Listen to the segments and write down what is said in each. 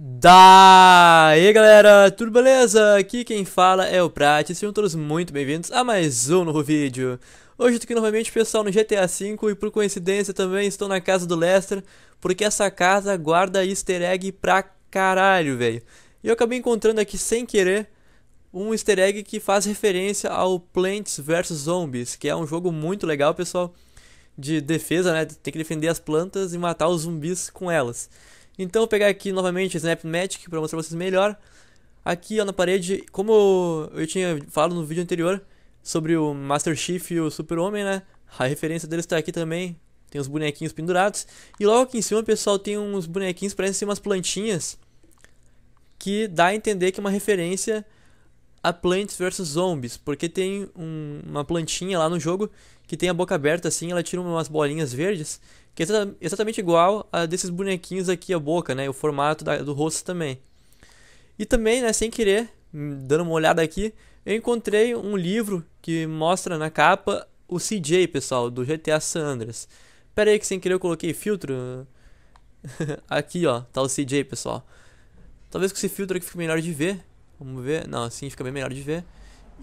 Daí galera, tudo beleza? Aqui quem fala é o Prat, sejam todos muito bem-vindos a mais um novo vídeo. Hoje eu tô aqui novamente pessoal no GTA V e por coincidência também estou na casa do Lester, porque essa casa guarda easter egg pra caralho, velho. E eu acabei encontrando aqui sem querer um easter egg que faz referência ao Plants vs Zombies, que é um jogo muito legal pessoal, de defesa né, tem que defender as plantas e matar os zumbis com elas. Então vou pegar aqui novamente o snapmatic para mostrar pra vocês melhor. Aqui ó, na parede, como eu tinha falado no vídeo anterior sobre o Master Chief e o Super Homem, né? A referência deles está aqui também. Tem os bonequinhos pendurados. E logo aqui em cima, pessoal, tem uns bonequinhos, parecem ser umas plantinhas. Que dá a entender que é uma referência a Plants vs Zombies, porque tem um, uma plantinha lá no jogo que tem a boca aberta assim, ela tira umas bolinhas verdes, que é exatamente igual a desses bonequinhos aqui a boca, né? O formato da, do rosto também. E também, né, sem querer, hum, dando uma olhada aqui, eu encontrei um livro que mostra na capa o CJ, pessoal, do GTA San Andreas. Pera aí que sem querer eu coloquei filtro. aqui, ó, tá o CJ, pessoal. Talvez com esse filtro aqui fique melhor de ver. Vamos ver. Não, assim fica bem melhor de ver.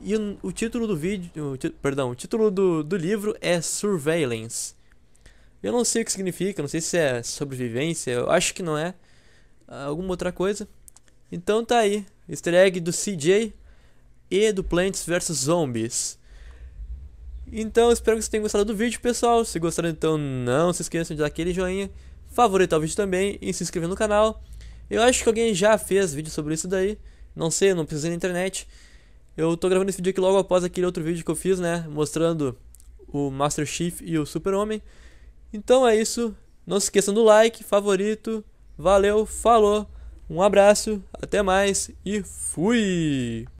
E o, título do vídeo. O perdão, o título do, do livro é Surveillance. Eu não sei o que significa, não sei se é sobrevivência, eu acho que não é. Ah, alguma outra coisa. Então tá aí. Easter egg do CJ e do Plants vs Zombies. Então, espero que vocês tenham gostado do vídeo, pessoal. Se gostaram, então não se esqueçam de dar aquele joinha, favoritar o vídeo também e se inscrever no canal. Eu acho que alguém já fez vídeo sobre isso daí. Não sei, não precisei na internet. Eu tô gravando esse vídeo aqui logo após aquele outro vídeo que eu fiz, né? Mostrando o Master Chief e o Super-Homem. Então é isso. Não se esqueçam do like, favorito. Valeu, falou, um abraço, até mais e fui!